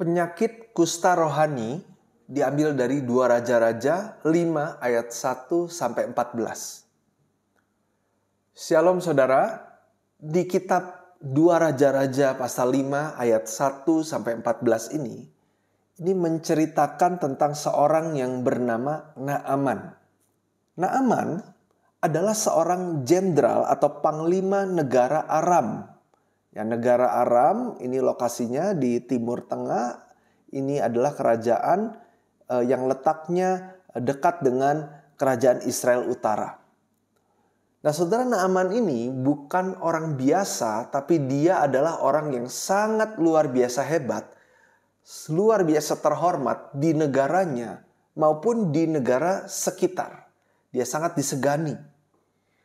Penyakit kusta rohani diambil dari dua Raja-Raja 5 ayat 1 sampai 14. Shalom saudara, di kitab dua Raja-Raja pasal 5 ayat 1 sampai 14 ini, ini menceritakan tentang seorang yang bernama Naaman. Naaman adalah seorang jenderal atau panglima negara Aram Ya, negara Aram ini lokasinya di Timur Tengah. Ini adalah kerajaan eh, yang letaknya dekat dengan kerajaan Israel Utara. Nah, saudara Naaman ini bukan orang biasa, tapi dia adalah orang yang sangat luar biasa hebat, luar biasa terhormat di negaranya maupun di negara sekitar. Dia sangat disegani.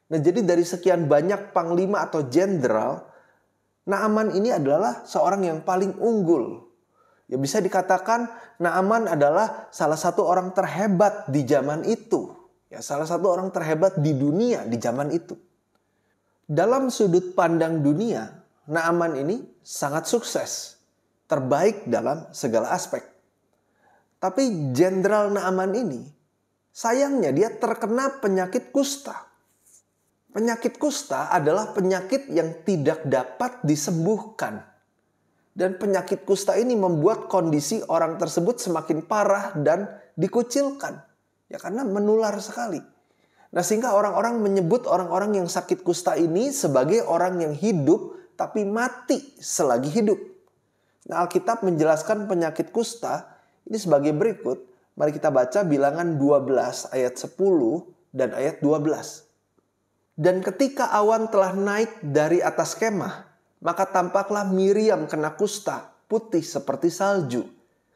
Nah, jadi dari sekian banyak panglima atau jenderal, Naaman ini adalah seorang yang paling unggul. Ya bisa dikatakan Naaman adalah salah satu orang terhebat di zaman itu. Ya salah satu orang terhebat di dunia di zaman itu. Dalam sudut pandang dunia, Naaman ini sangat sukses, terbaik dalam segala aspek. Tapi Jenderal Naaman ini sayangnya dia terkena penyakit kusta. Penyakit kusta adalah penyakit yang tidak dapat disembuhkan. Dan penyakit kusta ini membuat kondisi orang tersebut semakin parah dan dikucilkan. Ya karena menular sekali. Nah sehingga orang-orang menyebut orang-orang yang sakit kusta ini sebagai orang yang hidup tapi mati selagi hidup. Nah Alkitab menjelaskan penyakit kusta ini sebagai berikut. Mari kita baca bilangan 12 ayat 10 dan ayat 12. Dan ketika awan telah naik dari atas kemah, maka tampaklah Miriam kena kusta putih seperti salju.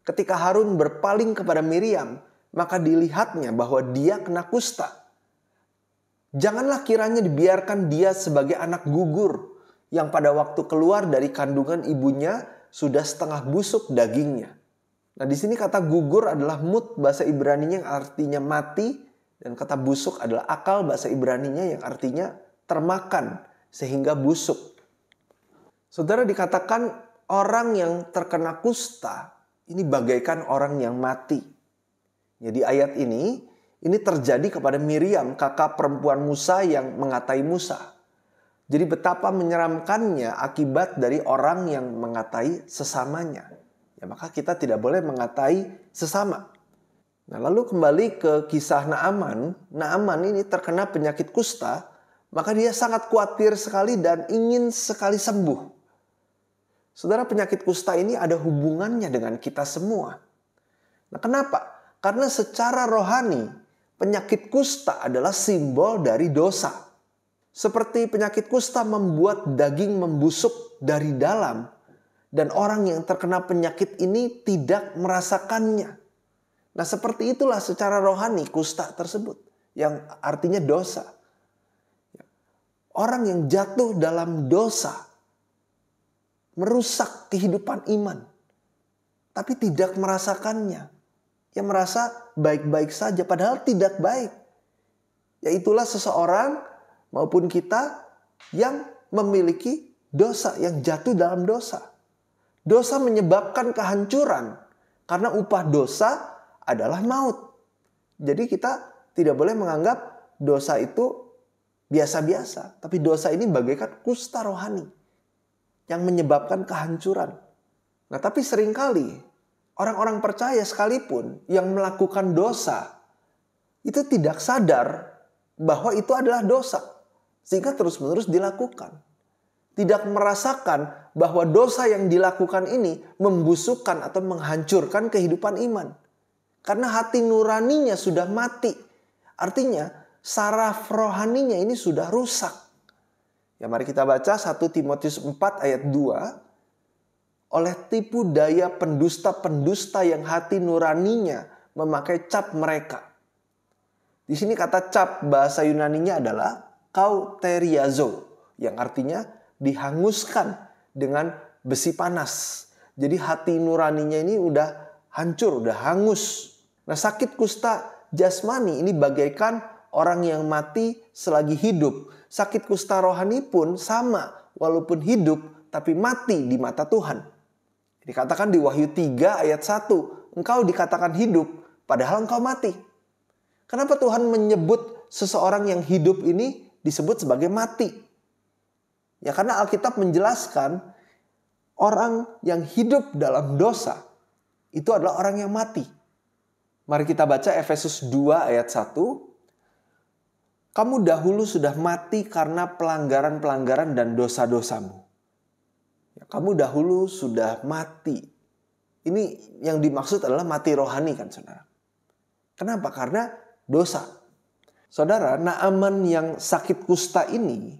Ketika Harun berpaling kepada Miriam, maka dilihatnya bahwa dia kena kusta. Janganlah kiranya dibiarkan dia sebagai anak gugur yang pada waktu keluar dari kandungan ibunya sudah setengah busuk dagingnya. Nah, di sini kata gugur adalah mut bahasa Ibrani yang artinya mati dan kata busuk adalah akal bahasa Ibrani-nya yang artinya termakan sehingga busuk. Saudara dikatakan orang yang terkena kusta ini bagaikan orang yang mati. Jadi ayat ini ini terjadi kepada Miriam kakak perempuan Musa yang mengatai Musa. Jadi betapa menyeramkannya akibat dari orang yang mengatai sesamanya. Ya maka kita tidak boleh mengatai sesama. Nah, lalu kembali ke kisah Naaman. Naaman ini terkena penyakit kusta, maka dia sangat khawatir sekali dan ingin sekali sembuh. Saudara, penyakit kusta ini ada hubungannya dengan kita semua. Nah, kenapa? Karena secara rohani, penyakit kusta adalah simbol dari dosa. Seperti penyakit kusta membuat daging membusuk dari dalam, dan orang yang terkena penyakit ini tidak merasakannya Nah seperti itulah secara rohani kusta tersebut. Yang artinya dosa. Orang yang jatuh dalam dosa. Merusak kehidupan iman. Tapi tidak merasakannya. Yang merasa baik-baik saja. Padahal tidak baik. Yaitulah seseorang maupun kita yang memiliki dosa. Yang jatuh dalam dosa. Dosa menyebabkan kehancuran. Karena upah dosa adalah maut. Jadi kita tidak boleh menganggap dosa itu biasa-biasa. Tapi dosa ini bagaikan kusta rohani yang menyebabkan kehancuran. Nah tapi seringkali orang-orang percaya sekalipun yang melakukan dosa itu tidak sadar bahwa itu adalah dosa. Sehingga terus-menerus dilakukan tidak merasakan bahwa dosa yang dilakukan ini membusukkan atau menghancurkan kehidupan iman. Karena hati nuraninya sudah mati. Artinya saraf rohaninya ini sudah rusak. Ya mari kita baca 1 Timotius 4 ayat 2. Oleh tipu daya pendusta-pendusta yang hati nuraninya memakai cap mereka. Di sini kata cap bahasa Yunaninya adalah kauteriazo yang artinya dihanguskan dengan besi panas. Jadi hati nuraninya ini udah hancur, udah hangus. Nah sakit kusta jasmani ini bagaikan orang yang mati selagi hidup. Sakit kusta rohani pun sama, walaupun hidup tapi mati di mata Tuhan. Dikatakan di Wahyu 3 ayat 1, engkau dikatakan hidup padahal engkau mati. Kenapa Tuhan menyebut seseorang yang hidup ini disebut sebagai mati? Ya karena Alkitab menjelaskan orang yang hidup dalam dosa itu adalah orang yang mati. Mari kita baca Efesus 2 ayat 1. Kamu dahulu sudah mati karena pelanggaran-pelanggaran dan dosa-dosamu. Ya, kamu dahulu sudah mati. Ini yang dimaksud adalah mati rohani kan saudara. Kenapa? Karena dosa. Saudara, Naaman yang sakit kusta ini,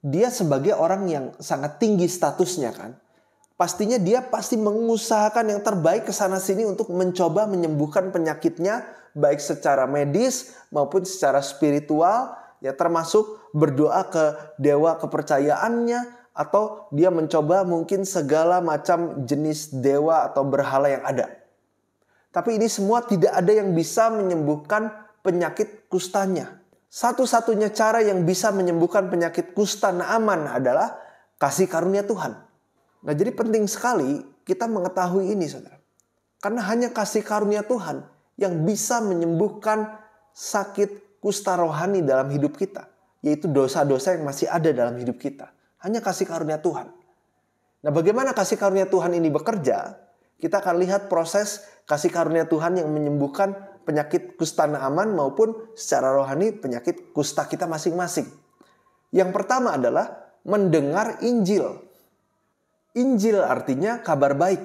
dia sebagai orang yang sangat tinggi statusnya kan pastinya dia pasti mengusahakan yang terbaik ke sana sini untuk mencoba menyembuhkan penyakitnya baik secara medis maupun secara spiritual ya termasuk berdoa ke dewa kepercayaannya atau dia mencoba mungkin segala macam jenis dewa atau berhala yang ada. Tapi ini semua tidak ada yang bisa menyembuhkan penyakit kustanya. Satu-satunya cara yang bisa menyembuhkan penyakit kusta Naaman adalah kasih karunia Tuhan. Nah jadi penting sekali kita mengetahui ini saudara. Karena hanya kasih karunia Tuhan yang bisa menyembuhkan sakit kusta rohani dalam hidup kita. Yaitu dosa-dosa yang masih ada dalam hidup kita. Hanya kasih karunia Tuhan. Nah bagaimana kasih karunia Tuhan ini bekerja? Kita akan lihat proses kasih karunia Tuhan yang menyembuhkan penyakit kusta aman maupun secara rohani penyakit kusta kita masing-masing. Yang pertama adalah mendengar Injil. Injil artinya kabar baik.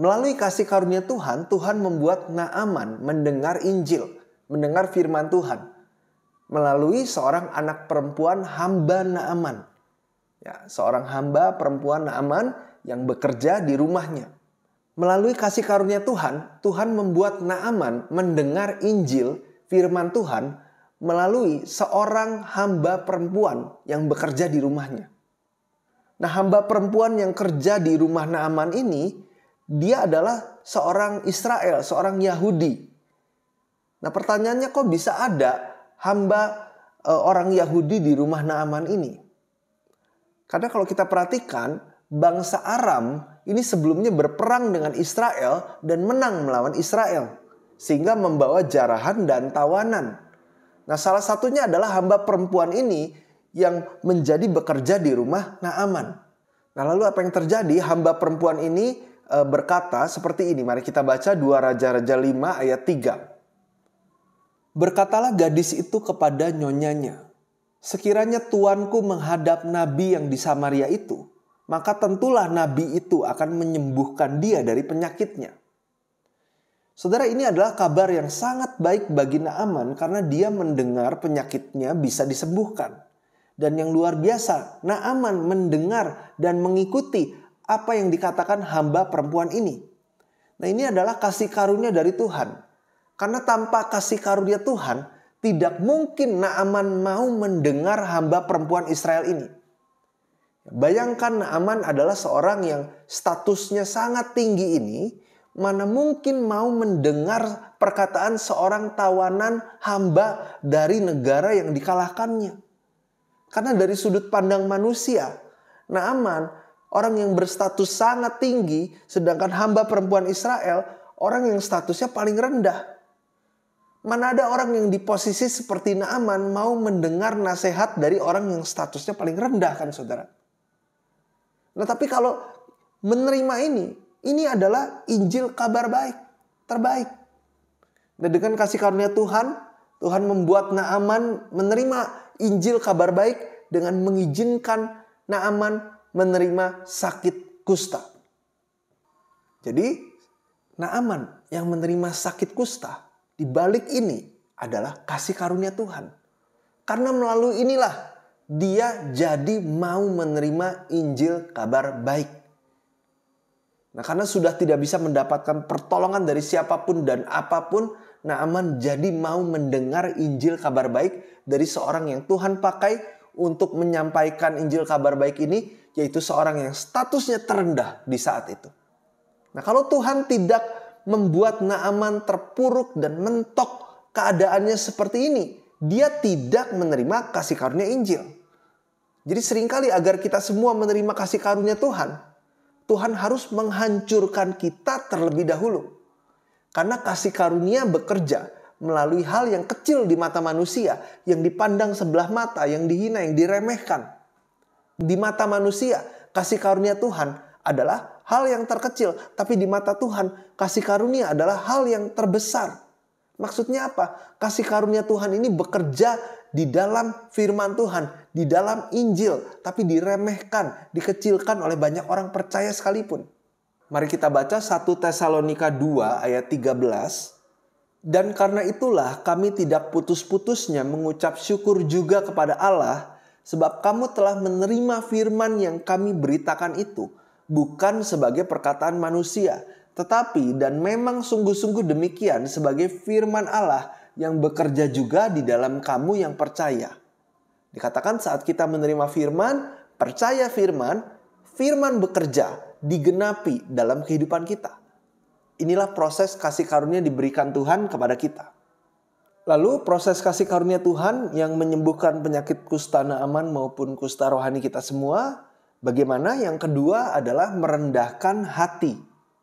Melalui kasih karunia Tuhan, Tuhan membuat Naaman mendengar Injil, mendengar firman Tuhan. Melalui seorang anak perempuan hamba Naaman. Ya, seorang hamba perempuan Naaman yang bekerja di rumahnya. Melalui kasih karunia Tuhan, Tuhan membuat Naaman mendengar Injil, firman Tuhan, melalui seorang hamba perempuan yang bekerja di rumahnya. Nah, hamba perempuan yang kerja di rumah Naaman ini, dia adalah seorang Israel, seorang Yahudi. Nah, pertanyaannya kok bisa ada hamba e, orang Yahudi di rumah Naaman ini? Karena kalau kita perhatikan, bangsa Aram ini sebelumnya berperang dengan Israel dan menang melawan Israel. Sehingga membawa jarahan dan tawanan. Nah salah satunya adalah hamba perempuan ini yang menjadi bekerja di rumah Naaman. Nah, lalu apa yang terjadi? Hamba perempuan ini e, berkata seperti ini. Mari kita baca 2 Raja-raja 5 ayat 3. Berkatalah gadis itu kepada nyonyanya, "Sekiranya tuanku menghadap nabi yang di Samaria itu, maka tentulah nabi itu akan menyembuhkan dia dari penyakitnya." Saudara ini adalah kabar yang sangat baik bagi Naaman karena dia mendengar penyakitnya bisa disembuhkan. Dan yang luar biasa, Naaman mendengar dan mengikuti apa yang dikatakan hamba perempuan ini. Nah ini adalah kasih karunia dari Tuhan. Karena tanpa kasih karunia Tuhan, tidak mungkin Naaman mau mendengar hamba perempuan Israel ini. Bayangkan Naaman adalah seorang yang statusnya sangat tinggi ini, mana mungkin mau mendengar perkataan seorang tawanan hamba dari negara yang dikalahkannya. Karena dari sudut pandang manusia, Naaman orang yang berstatus sangat tinggi, sedangkan hamba perempuan Israel orang yang statusnya paling rendah. Mana ada orang yang di posisi seperti Naaman mau mendengar nasihat dari orang yang statusnya paling rendah kan saudara. Nah tapi kalau menerima ini, ini adalah Injil kabar baik, terbaik. Dan nah, dengan kasih karunia Tuhan, Tuhan membuat Naaman menerima Injil kabar baik dengan mengizinkan Naaman menerima sakit kusta. Jadi Naaman yang menerima sakit kusta di balik ini adalah kasih karunia Tuhan. Karena melalui inilah dia jadi mau menerima Injil kabar baik. Nah, karena sudah tidak bisa mendapatkan pertolongan dari siapapun dan apapun, Naaman jadi mau mendengar Injil kabar baik dari seorang yang Tuhan pakai untuk menyampaikan Injil kabar baik ini, yaitu seorang yang statusnya terendah di saat itu. Nah, kalau Tuhan tidak membuat Naaman terpuruk dan mentok keadaannya seperti ini, dia tidak menerima kasih karunia Injil. Jadi seringkali agar kita semua menerima kasih karunia Tuhan, Tuhan harus menghancurkan kita terlebih dahulu. Karena kasih karunia bekerja melalui hal yang kecil di mata manusia, yang dipandang sebelah mata, yang dihina, yang diremehkan. Di mata manusia, kasih karunia Tuhan adalah hal yang terkecil, tapi di mata Tuhan, kasih karunia adalah hal yang terbesar. Maksudnya apa? Kasih karunia Tuhan ini bekerja di dalam firman Tuhan, di dalam Injil, tapi diremehkan, dikecilkan oleh banyak orang percaya sekalipun. Mari kita baca 1 Tesalonika 2 ayat 13. Dan karena itulah kami tidak putus-putusnya mengucap syukur juga kepada Allah sebab kamu telah menerima firman yang kami beritakan itu bukan sebagai perkataan manusia tetapi dan memang sungguh-sungguh demikian sebagai firman Allah yang bekerja juga di dalam kamu yang percaya. Dikatakan saat kita menerima firman, percaya firman, firman bekerja digenapi dalam kehidupan kita. Inilah proses kasih karunia diberikan Tuhan kepada kita. Lalu proses kasih karunia Tuhan yang menyembuhkan penyakit kusta naaman maupun kusta rohani kita semua. Bagaimana? Yang kedua adalah merendahkan hati.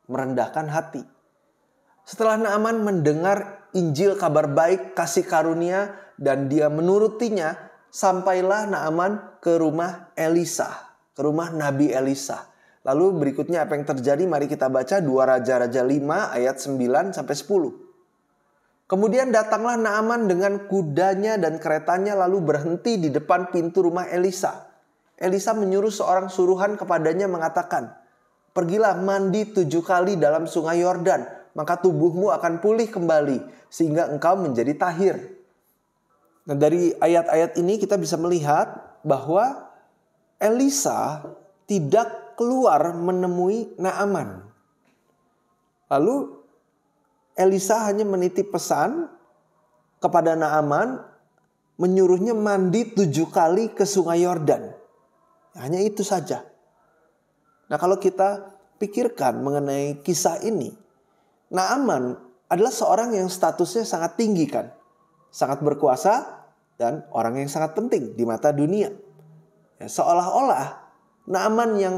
Merendahkan hati. Setelah Naaman mendengar Injil kabar baik kasih karunia dan dia menurutinya, sampailah Naaman ke rumah Elisa, ke rumah Nabi Elisa. Lalu berikutnya apa yang terjadi? Mari kita baca 2 Raja-Raja 5 ayat 9 sampai 10. Kemudian datanglah Naaman dengan kudanya dan keretanya lalu berhenti di depan pintu rumah Elisa. Elisa menyuruh seorang suruhan kepadanya mengatakan, Pergilah mandi tujuh kali dalam sungai Yordan, maka tubuhmu akan pulih kembali sehingga engkau menjadi tahir. Nah dari ayat-ayat ini kita bisa melihat bahwa Elisa tidak keluar menemui Naaman. Lalu Elisa hanya menitip pesan kepada Naaman menyuruhnya mandi tujuh kali ke sungai Yordan. Hanya itu saja. Nah kalau kita pikirkan mengenai kisah ini. Naaman adalah seorang yang statusnya sangat tinggi kan. Sangat berkuasa dan orang yang sangat penting di mata dunia. Ya, Seolah-olah Naaman yang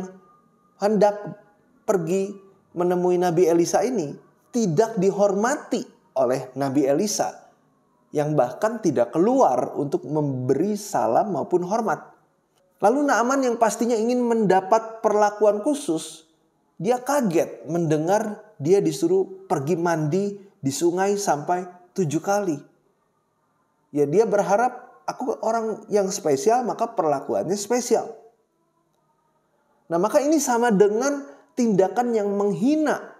hendak pergi menemui Nabi Elisa ini tidak dihormati oleh Nabi Elisa yang bahkan tidak keluar untuk memberi salam maupun hormat. Lalu Naaman yang pastinya ingin mendapat perlakuan khusus, dia kaget mendengar dia disuruh pergi mandi di sungai sampai tujuh kali. Ya dia berharap aku orang yang spesial maka perlakuannya spesial. Nah, maka ini sama dengan tindakan yang menghina.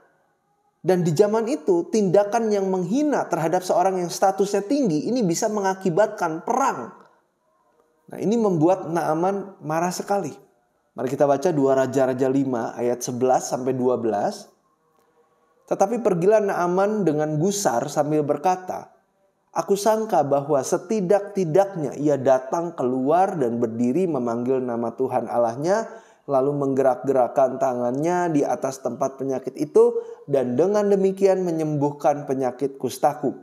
Dan di zaman itu, tindakan yang menghina terhadap seorang yang statusnya tinggi ini bisa mengakibatkan perang. Nah, ini membuat Naaman marah sekali. Mari kita baca 2 Raja-Raja 5 ayat 11 sampai 12. Tetapi pergilah Naaman dengan gusar sambil berkata, Aku sangka bahwa setidak-tidaknya ia datang keluar dan berdiri memanggil nama Tuhan Allahnya lalu menggerak-gerakkan tangannya di atas tempat penyakit itu dan dengan demikian menyembuhkan penyakit kustaku.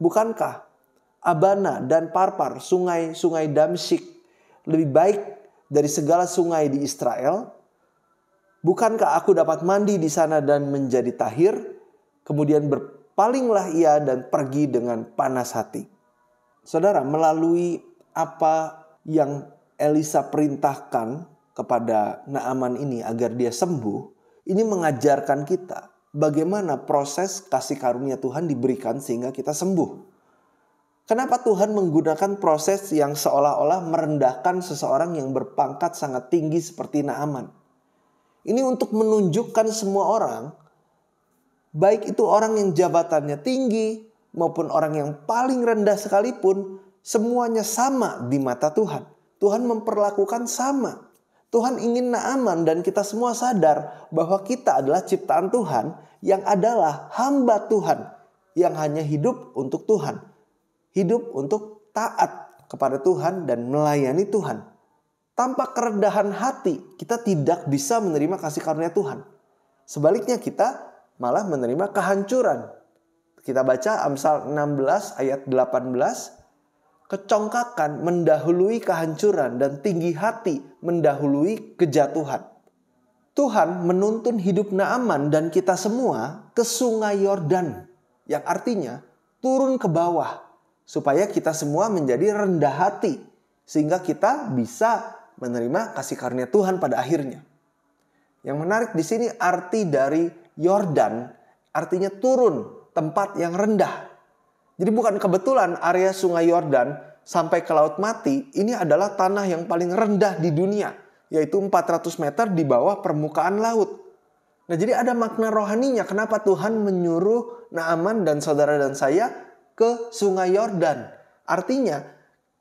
Bukankah Abana dan Parpar, sungai-sungai Damsik, lebih baik dari segala sungai di Israel? Bukankah aku dapat mandi di sana dan menjadi tahir? Kemudian berpalinglah ia dan pergi dengan panas hati. Saudara, melalui apa yang Elisa perintahkan kepada Naaman ini agar dia sembuh, ini mengajarkan kita bagaimana proses kasih karunia Tuhan diberikan sehingga kita sembuh. Kenapa Tuhan menggunakan proses yang seolah-olah merendahkan seseorang yang berpangkat sangat tinggi seperti Naaman? Ini untuk menunjukkan semua orang, baik itu orang yang jabatannya tinggi maupun orang yang paling rendah sekalipun, semuanya sama di mata Tuhan. Tuhan memperlakukan sama Tuhan ingin Naaman dan kita semua sadar bahwa kita adalah ciptaan Tuhan yang adalah hamba Tuhan yang hanya hidup untuk Tuhan. Hidup untuk taat kepada Tuhan dan melayani Tuhan. Tanpa kerendahan hati, kita tidak bisa menerima kasih karunia Tuhan. Sebaliknya kita malah menerima kehancuran. Kita baca Amsal 16 ayat 18 kecongkakan mendahului kehancuran dan tinggi hati mendahului kejatuhan. Tuhan menuntun hidup Naaman dan kita semua ke sungai Yordan yang artinya turun ke bawah supaya kita semua menjadi rendah hati sehingga kita bisa menerima kasih karunia Tuhan pada akhirnya. Yang menarik di sini arti dari Yordan artinya turun tempat yang rendah jadi bukan kebetulan area Sungai Yordan sampai ke Laut Mati ini adalah tanah yang paling rendah di dunia, yaitu 400 meter di bawah permukaan laut. Nah, jadi ada makna rohaninya kenapa Tuhan menyuruh Naaman dan saudara dan saya ke Sungai Yordan. Artinya,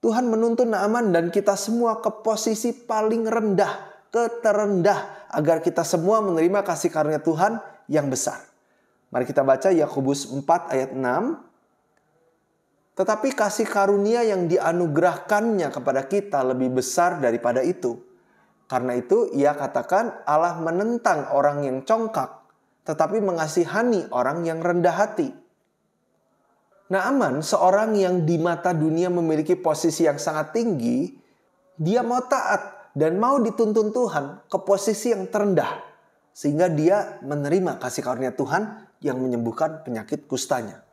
Tuhan menuntun Naaman dan kita semua ke posisi paling rendah, ke terendah agar kita semua menerima kasih karunia Tuhan yang besar. Mari kita baca Yakobus 4 ayat 6 tetapi kasih karunia yang dianugerahkannya kepada kita lebih besar daripada itu. Karena itu ia katakan Allah menentang orang yang congkak tetapi mengasihani orang yang rendah hati. Naaman seorang yang di mata dunia memiliki posisi yang sangat tinggi, dia mau taat dan mau dituntun Tuhan ke posisi yang terendah. Sehingga dia menerima kasih karunia Tuhan yang menyembuhkan penyakit kustanya.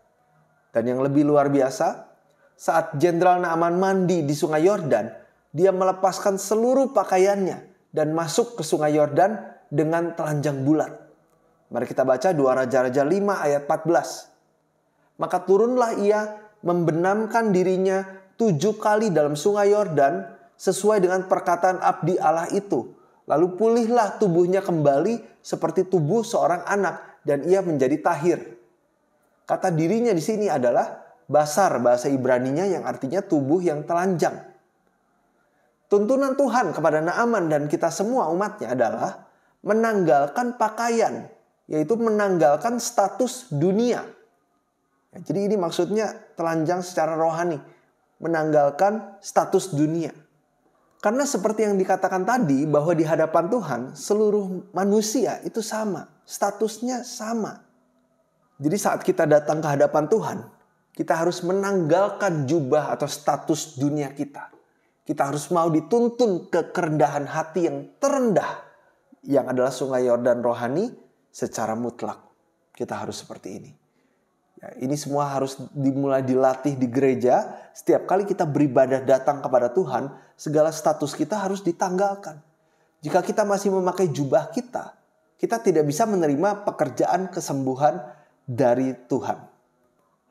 Dan yang lebih luar biasa, saat Jenderal Naaman mandi di sungai Yordan, dia melepaskan seluruh pakaiannya dan masuk ke sungai Yordan dengan telanjang bulat. Mari kita baca 2 Raja-Raja 5 ayat 14. Maka turunlah ia membenamkan dirinya tujuh kali dalam sungai Yordan sesuai dengan perkataan abdi Allah itu. Lalu pulihlah tubuhnya kembali seperti tubuh seorang anak dan ia menjadi tahir. Kata dirinya di sini adalah basar bahasa Ibraninya yang artinya tubuh yang telanjang. Tuntunan Tuhan kepada Naaman dan kita semua umatnya adalah menanggalkan pakaian, yaitu menanggalkan status dunia. Ya, jadi ini maksudnya telanjang secara rohani, menanggalkan status dunia. Karena seperti yang dikatakan tadi bahwa di hadapan Tuhan seluruh manusia itu sama, statusnya sama. Jadi saat kita datang ke hadapan Tuhan, kita harus menanggalkan jubah atau status dunia kita. Kita harus mau dituntun ke kerendahan hati yang terendah, yang adalah sungai Yordan rohani secara mutlak. Kita harus seperti ini. Ya, ini semua harus dimulai dilatih di gereja. Setiap kali kita beribadah datang kepada Tuhan, segala status kita harus ditanggalkan. Jika kita masih memakai jubah kita, kita tidak bisa menerima pekerjaan kesembuhan dari Tuhan.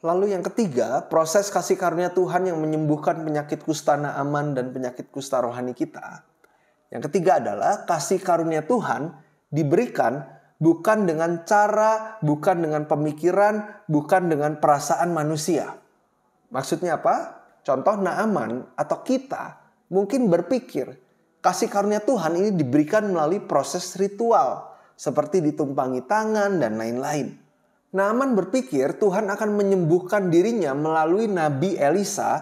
Lalu yang ketiga, proses kasih karunia Tuhan yang menyembuhkan penyakit kusta naaman dan penyakit kusta rohani kita. Yang ketiga adalah kasih karunia Tuhan diberikan bukan dengan cara, bukan dengan pemikiran, bukan dengan perasaan manusia. Maksudnya apa? Contoh Naaman atau kita mungkin berpikir kasih karunia Tuhan ini diberikan melalui proses ritual seperti ditumpangi tangan dan lain-lain. Naaman berpikir Tuhan akan menyembuhkan dirinya melalui Nabi Elisa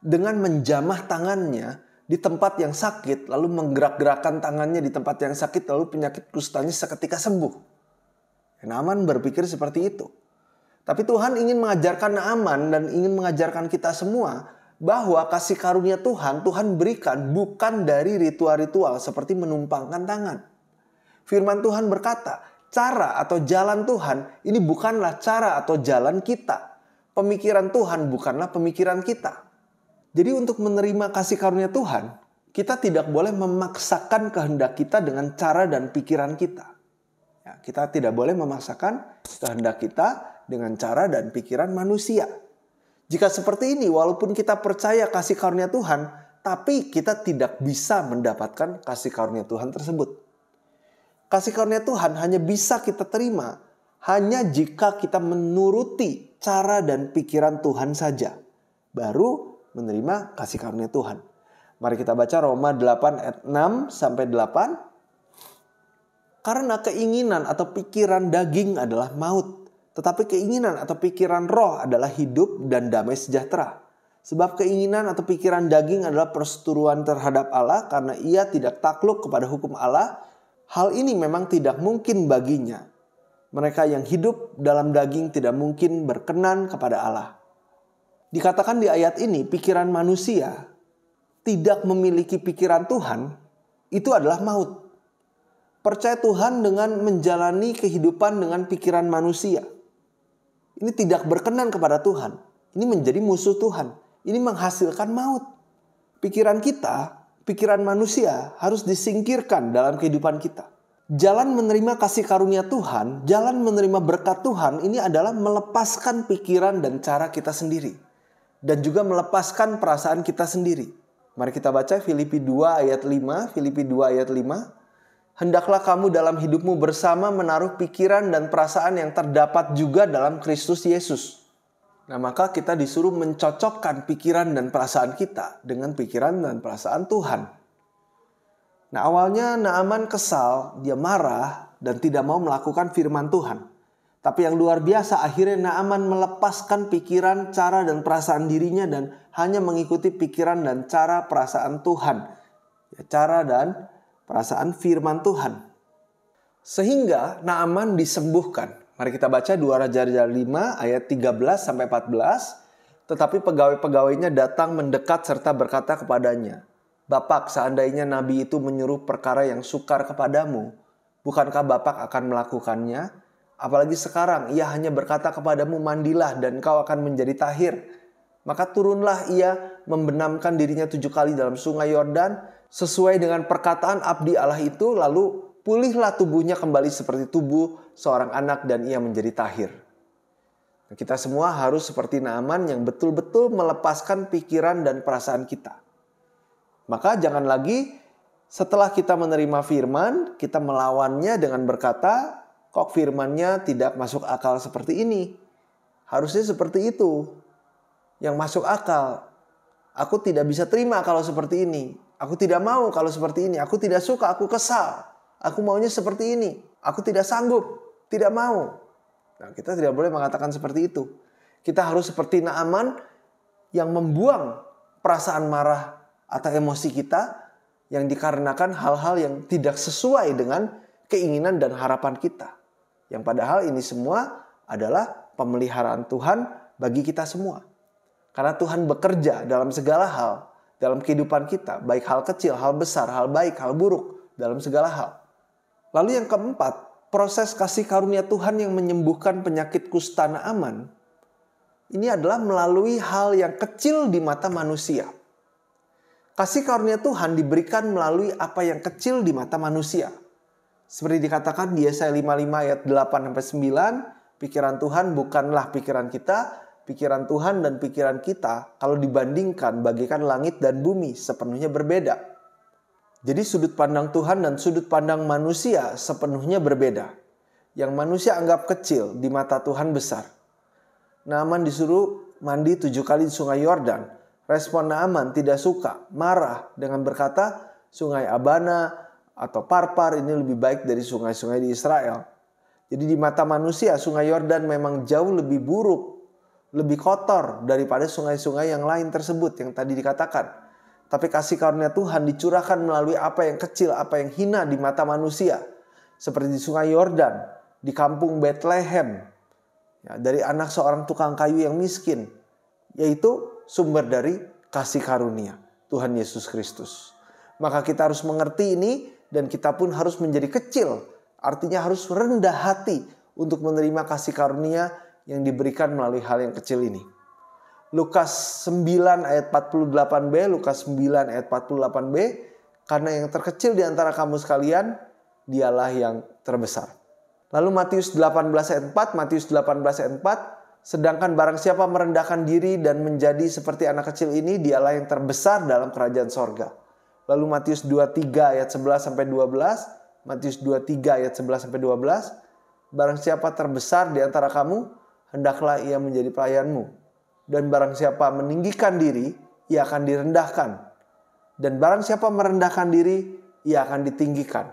dengan menjamah tangannya di tempat yang sakit, lalu menggerak-gerakkan tangannya di tempat yang sakit, lalu penyakit kustanya seketika sembuh. Naaman berpikir seperti itu. Tapi Tuhan ingin mengajarkan Naaman dan ingin mengajarkan kita semua bahwa kasih karunia Tuhan, Tuhan berikan bukan dari ritual-ritual seperti menumpangkan tangan. Firman Tuhan berkata, cara atau jalan Tuhan ini bukanlah cara atau jalan kita. Pemikiran Tuhan bukanlah pemikiran kita. Jadi untuk menerima kasih karunia Tuhan, kita tidak boleh memaksakan kehendak kita dengan cara dan pikiran kita. Ya, kita tidak boleh memaksakan kehendak kita dengan cara dan pikiran manusia. Jika seperti ini, walaupun kita percaya kasih karunia Tuhan, tapi kita tidak bisa mendapatkan kasih karunia Tuhan tersebut. Kasih karunia Tuhan hanya bisa kita terima hanya jika kita menuruti cara dan pikiran Tuhan saja. Baru menerima kasih karunia Tuhan. Mari kita baca Roma 8 ayat 6 sampai 8. Karena keinginan atau pikiran daging adalah maut, tetapi keinginan atau pikiran roh adalah hidup dan damai sejahtera. Sebab keinginan atau pikiran daging adalah perseteruan terhadap Allah karena ia tidak takluk kepada hukum Allah Hal ini memang tidak mungkin baginya. Mereka yang hidup dalam daging tidak mungkin berkenan kepada Allah. Dikatakan di ayat ini, pikiran manusia tidak memiliki pikiran Tuhan itu adalah maut. Percaya Tuhan dengan menjalani kehidupan dengan pikiran manusia. Ini tidak berkenan kepada Tuhan. Ini menjadi musuh Tuhan. Ini menghasilkan maut. Pikiran kita pikiran manusia harus disingkirkan dalam kehidupan kita. Jalan menerima kasih karunia Tuhan, jalan menerima berkat Tuhan ini adalah melepaskan pikiran dan cara kita sendiri. Dan juga melepaskan perasaan kita sendiri. Mari kita baca Filipi 2 ayat 5, Filipi 2 ayat 5. Hendaklah kamu dalam hidupmu bersama menaruh pikiran dan perasaan yang terdapat juga dalam Kristus Yesus. Nah, maka kita disuruh mencocokkan pikiran dan perasaan kita dengan pikiran dan perasaan Tuhan. Nah, awalnya Naaman kesal, dia marah dan tidak mau melakukan firman Tuhan. Tapi yang luar biasa akhirnya Naaman melepaskan pikiran, cara dan perasaan dirinya dan hanya mengikuti pikiran dan cara perasaan Tuhan. Ya, cara dan perasaan firman Tuhan. Sehingga Naaman disembuhkan. Mari kita baca 2 Raja-Raja 5 ayat 13 sampai 14. Tetapi pegawai-pegawainya datang mendekat serta berkata kepadanya, Bapak, seandainya nabi itu menyuruh perkara yang sukar kepadamu, bukankah Bapak akan melakukannya? Apalagi sekarang ia hanya berkata kepadamu, mandilah dan kau akan menjadi tahir. Maka turunlah ia membenamkan dirinya tujuh kali dalam sungai Yordan, sesuai dengan perkataan abdi Allah itu, lalu pulihlah tubuhnya kembali seperti tubuh seorang anak dan ia menjadi tahir. Kita semua harus seperti Naaman yang betul-betul melepaskan pikiran dan perasaan kita. Maka jangan lagi setelah kita menerima firman, kita melawannya dengan berkata, kok firmannya tidak masuk akal seperti ini. Harusnya seperti itu. Yang masuk akal. Aku tidak bisa terima kalau seperti ini. Aku tidak mau kalau seperti ini. Aku tidak suka, aku kesal aku maunya seperti ini. Aku tidak sanggup, tidak mau. Nah, kita tidak boleh mengatakan seperti itu. Kita harus seperti Naaman yang membuang perasaan marah atau emosi kita yang dikarenakan hal-hal yang tidak sesuai dengan keinginan dan harapan kita. Yang padahal ini semua adalah pemeliharaan Tuhan bagi kita semua. Karena Tuhan bekerja dalam segala hal, dalam kehidupan kita, baik hal kecil, hal besar, hal baik, hal buruk, dalam segala hal. Lalu yang keempat, proses kasih karunia Tuhan yang menyembuhkan penyakit kusta Naaman ini adalah melalui hal yang kecil di mata manusia. Kasih karunia Tuhan diberikan melalui apa yang kecil di mata manusia. Seperti dikatakan di Yesaya 55 ayat 8 sampai 9, pikiran Tuhan bukanlah pikiran kita, pikiran Tuhan dan pikiran kita kalau dibandingkan bagikan langit dan bumi sepenuhnya berbeda. Jadi sudut pandang Tuhan dan sudut pandang manusia sepenuhnya berbeda. Yang manusia anggap kecil di mata Tuhan besar. Naaman disuruh mandi tujuh kali di sungai Yordan. Respon Naaman tidak suka, marah dengan berkata sungai Abana atau Parpar ini lebih baik dari sungai-sungai di Israel. Jadi di mata manusia sungai Yordan memang jauh lebih buruk, lebih kotor daripada sungai-sungai yang lain tersebut yang tadi dikatakan tapi kasih karunia Tuhan dicurahkan melalui apa yang kecil, apa yang hina di mata manusia. Seperti di sungai Yordan, di kampung Bethlehem. Ya, dari anak seorang tukang kayu yang miskin. Yaitu sumber dari kasih karunia Tuhan Yesus Kristus. Maka kita harus mengerti ini dan kita pun harus menjadi kecil. Artinya harus rendah hati untuk menerima kasih karunia yang diberikan melalui hal yang kecil ini. Lukas 9 ayat 48b, Lukas 9 ayat 48b, karena yang terkecil di antara kamu sekalian dialah yang terbesar. Lalu Matius 18 ayat 4, Matius 18 ayat 4, sedangkan barang siapa merendahkan diri dan menjadi seperti anak kecil ini dialah yang terbesar dalam kerajaan sorga. Lalu Matius 23 ayat 11 sampai 12, Matius 23 ayat 11 sampai 12, barang siapa terbesar di antara kamu hendaklah ia menjadi pelayanmu. Dan barang siapa meninggikan diri, ia akan direndahkan. Dan barang siapa merendahkan diri, ia akan ditinggikan.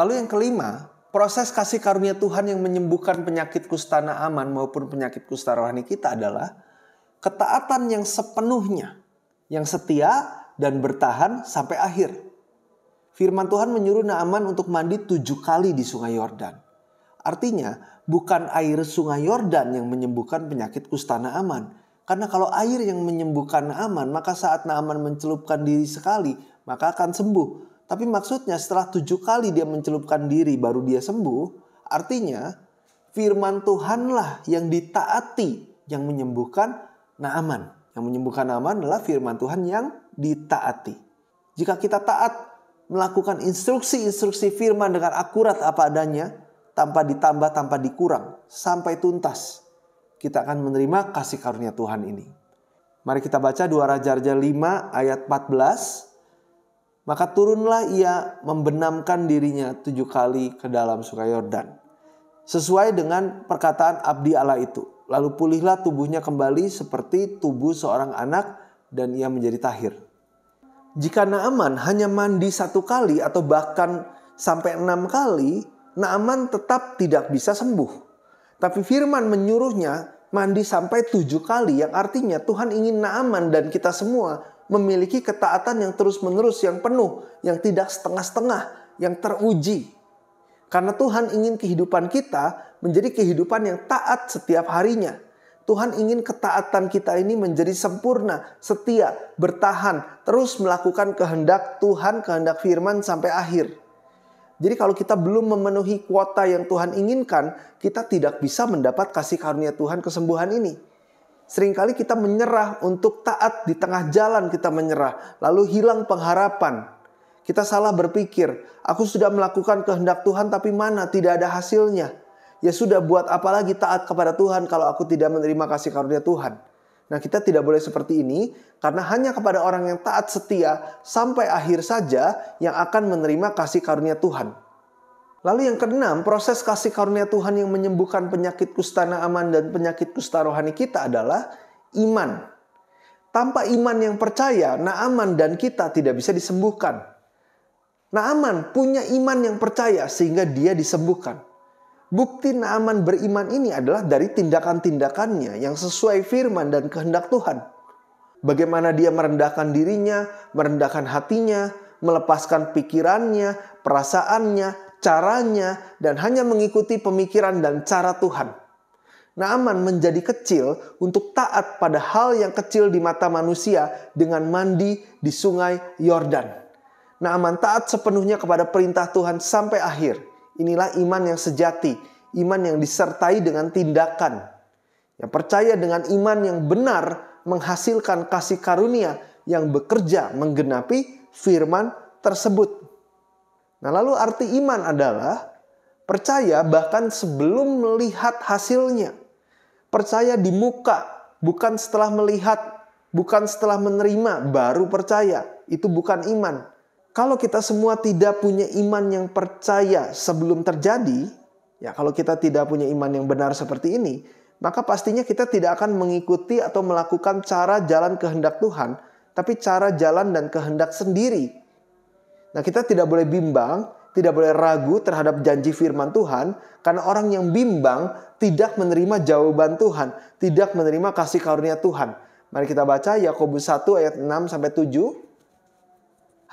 Lalu yang kelima, proses kasih karunia Tuhan yang menyembuhkan penyakit kusta aman maupun penyakit kusta rohani kita adalah ketaatan yang sepenuhnya, yang setia dan bertahan sampai akhir. Firman Tuhan menyuruh Naaman untuk mandi tujuh kali di sungai Yordan. Artinya, bukan air sungai Yordan yang menyembuhkan penyakit kusta Naaman. Karena kalau air yang menyembuhkan Naaman, maka saat Naaman mencelupkan diri sekali, maka akan sembuh. Tapi maksudnya setelah tujuh kali dia mencelupkan diri baru dia sembuh. Artinya firman Tuhanlah yang ditaati yang menyembuhkan Naaman. Yang menyembuhkan Naaman adalah firman Tuhan yang ditaati. Jika kita taat melakukan instruksi-instruksi firman dengan akurat apa adanya, tanpa ditambah, tanpa dikurang, sampai tuntas. Kita akan menerima kasih karunia Tuhan ini. Mari kita baca 2 Raja-Raja 5 ayat 14. Maka turunlah ia membenamkan dirinya tujuh kali ke dalam sungai Yordan. Sesuai dengan perkataan abdi Allah itu. Lalu pulihlah tubuhnya kembali seperti tubuh seorang anak dan ia menjadi tahir. Jika Naaman hanya mandi satu kali atau bahkan sampai enam kali, Naaman tetap tidak bisa sembuh. Tapi firman menyuruhnya mandi sampai tujuh kali yang artinya Tuhan ingin Naaman dan kita semua memiliki ketaatan yang terus-menerus, yang penuh, yang tidak setengah-setengah, yang teruji. Karena Tuhan ingin kehidupan kita menjadi kehidupan yang taat setiap harinya. Tuhan ingin ketaatan kita ini menjadi sempurna, setia, bertahan, terus melakukan kehendak Tuhan, kehendak firman sampai akhir. Jadi kalau kita belum memenuhi kuota yang Tuhan inginkan, kita tidak bisa mendapat kasih karunia Tuhan kesembuhan ini. Seringkali kita menyerah untuk taat di tengah jalan kita menyerah, lalu hilang pengharapan. Kita salah berpikir, aku sudah melakukan kehendak Tuhan tapi mana tidak ada hasilnya. Ya sudah buat apalagi taat kepada Tuhan kalau aku tidak menerima kasih karunia Tuhan. Nah, kita tidak boleh seperti ini karena hanya kepada orang yang taat setia sampai akhir saja yang akan menerima kasih karunia Tuhan. Lalu yang keenam, proses kasih karunia Tuhan yang menyembuhkan penyakit kusta aman dan penyakit kusta rohani kita adalah iman. Tanpa iman yang percaya, Naaman dan kita tidak bisa disembuhkan. Naaman punya iman yang percaya sehingga dia disembuhkan bukti Naaman beriman ini adalah dari tindakan-tindakannya yang sesuai firman dan kehendak Tuhan. Bagaimana dia merendahkan dirinya, merendahkan hatinya, melepaskan pikirannya, perasaannya, caranya, dan hanya mengikuti pemikiran dan cara Tuhan. Naaman menjadi kecil untuk taat pada hal yang kecil di mata manusia dengan mandi di sungai Yordan. Naaman taat sepenuhnya kepada perintah Tuhan sampai akhir Inilah iman yang sejati, iman yang disertai dengan tindakan. Yang percaya dengan iman yang benar menghasilkan kasih karunia yang bekerja menggenapi firman tersebut. Nah, lalu arti iman adalah percaya bahkan sebelum melihat hasilnya. Percaya di muka, bukan setelah melihat, bukan setelah menerima, baru percaya. Itu bukan iman. Kalau kita semua tidak punya iman yang percaya sebelum terjadi, ya kalau kita tidak punya iman yang benar seperti ini, maka pastinya kita tidak akan mengikuti atau melakukan cara jalan kehendak Tuhan, tapi cara jalan dan kehendak sendiri. Nah, kita tidak boleh bimbang, tidak boleh ragu terhadap janji firman Tuhan, karena orang yang bimbang tidak menerima jawaban Tuhan, tidak menerima kasih karunia Tuhan. Mari kita baca Yakobus 1 ayat 6 sampai 7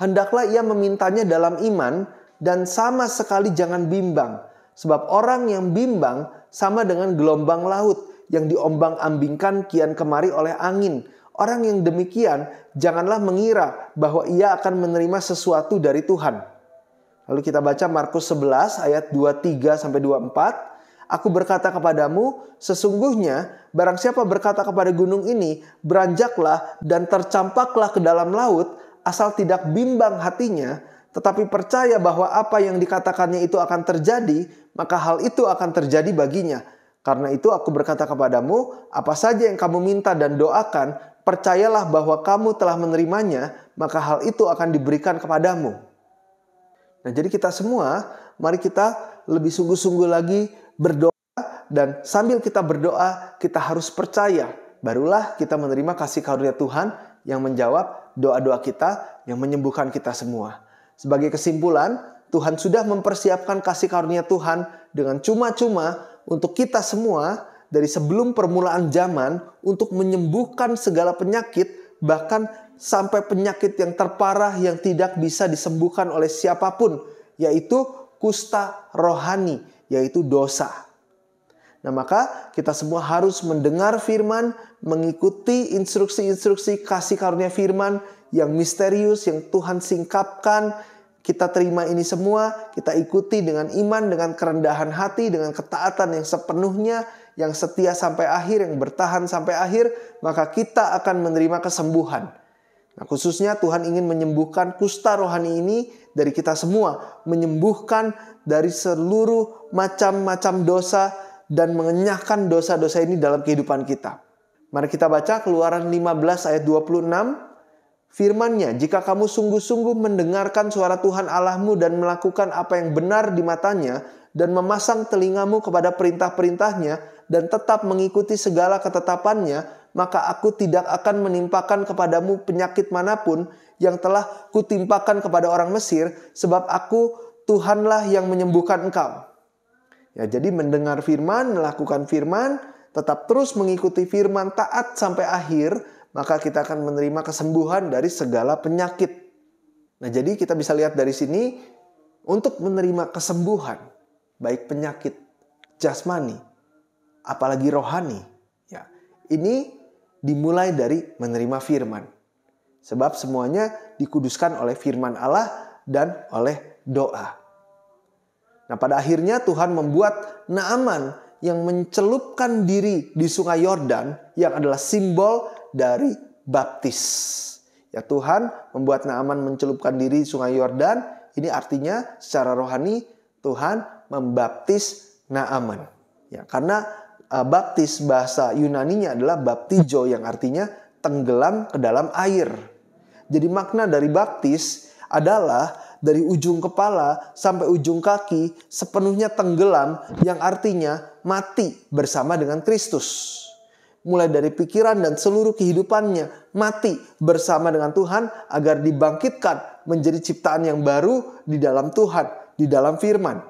hendaklah ia memintanya dalam iman dan sama sekali jangan bimbang. Sebab orang yang bimbang sama dengan gelombang laut yang diombang-ambingkan kian kemari oleh angin. Orang yang demikian janganlah mengira bahwa ia akan menerima sesuatu dari Tuhan. Lalu kita baca Markus 11 ayat 23 sampai 24. Aku berkata kepadamu, sesungguhnya barang siapa berkata kepada gunung ini, beranjaklah dan tercampaklah ke dalam laut, asal tidak bimbang hatinya, tetapi percaya bahwa apa yang dikatakannya itu akan terjadi, maka hal itu akan terjadi baginya. Karena itu aku berkata kepadamu, apa saja yang kamu minta dan doakan, percayalah bahwa kamu telah menerimanya, maka hal itu akan diberikan kepadamu. Nah, jadi kita semua, mari kita lebih sungguh-sungguh lagi berdoa dan sambil kita berdoa, kita harus percaya. Barulah kita menerima kasih karunia Tuhan yang menjawab doa-doa kita yang menyembuhkan kita semua. Sebagai kesimpulan, Tuhan sudah mempersiapkan kasih karunia Tuhan dengan cuma-cuma untuk kita semua dari sebelum permulaan zaman untuk menyembuhkan segala penyakit bahkan sampai penyakit yang terparah yang tidak bisa disembuhkan oleh siapapun yaitu kusta rohani yaitu dosa. Nah, maka kita semua harus mendengar firman, mengikuti instruksi-instruksi kasih karunia firman yang misterius yang Tuhan singkapkan. Kita terima ini semua, kita ikuti dengan iman, dengan kerendahan hati, dengan ketaatan yang sepenuhnya, yang setia sampai akhir, yang bertahan sampai akhir, maka kita akan menerima kesembuhan. Nah, khususnya Tuhan ingin menyembuhkan kusta rohani ini dari kita semua, menyembuhkan dari seluruh macam-macam dosa dan mengenyahkan dosa-dosa ini dalam kehidupan kita. Mari kita baca keluaran 15 ayat 26. Firmannya, jika kamu sungguh-sungguh mendengarkan suara Tuhan Allahmu dan melakukan apa yang benar di matanya dan memasang telingamu kepada perintah-perintahnya dan tetap mengikuti segala ketetapannya, maka aku tidak akan menimpakan kepadamu penyakit manapun yang telah kutimpakan kepada orang Mesir sebab aku Tuhanlah yang menyembuhkan engkau. Ya, jadi mendengar firman, melakukan firman, tetap terus mengikuti firman taat sampai akhir, maka kita akan menerima kesembuhan dari segala penyakit. Nah, jadi kita bisa lihat dari sini untuk menerima kesembuhan baik penyakit jasmani apalagi rohani ya. Ini dimulai dari menerima firman. Sebab semuanya dikuduskan oleh firman Allah dan oleh doa. Nah pada akhirnya Tuhan membuat Naaman yang mencelupkan diri di sungai Yordan yang adalah simbol dari baptis. Ya Tuhan membuat Naaman mencelupkan diri di sungai Yordan. Ini artinya secara rohani Tuhan membaptis Naaman. Ya karena uh, baptis bahasa Yunaninya adalah baptijo yang artinya tenggelam ke dalam air. Jadi makna dari baptis adalah dari ujung kepala sampai ujung kaki sepenuhnya tenggelam yang artinya mati bersama dengan Kristus. Mulai dari pikiran dan seluruh kehidupannya mati bersama dengan Tuhan agar dibangkitkan menjadi ciptaan yang baru di dalam Tuhan, di dalam firman.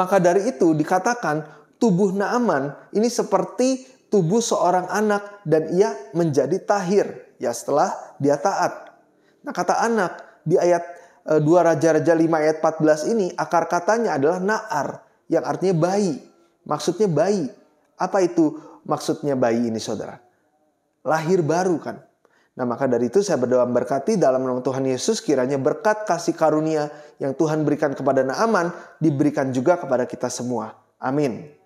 Maka dari itu dikatakan tubuh Naaman ini seperti tubuh seorang anak dan ia menjadi tahir ya setelah dia taat. Nah kata anak di ayat Eh, dua Raja-Raja 5 ayat 14 ini akar katanya adalah naar yang artinya bayi. Maksudnya bayi. Apa itu maksudnya bayi ini saudara? Lahir baru kan. Nah maka dari itu saya berdoa berkati dalam nama Tuhan Yesus kiranya berkat kasih karunia yang Tuhan berikan kepada Naaman diberikan juga kepada kita semua. Amin.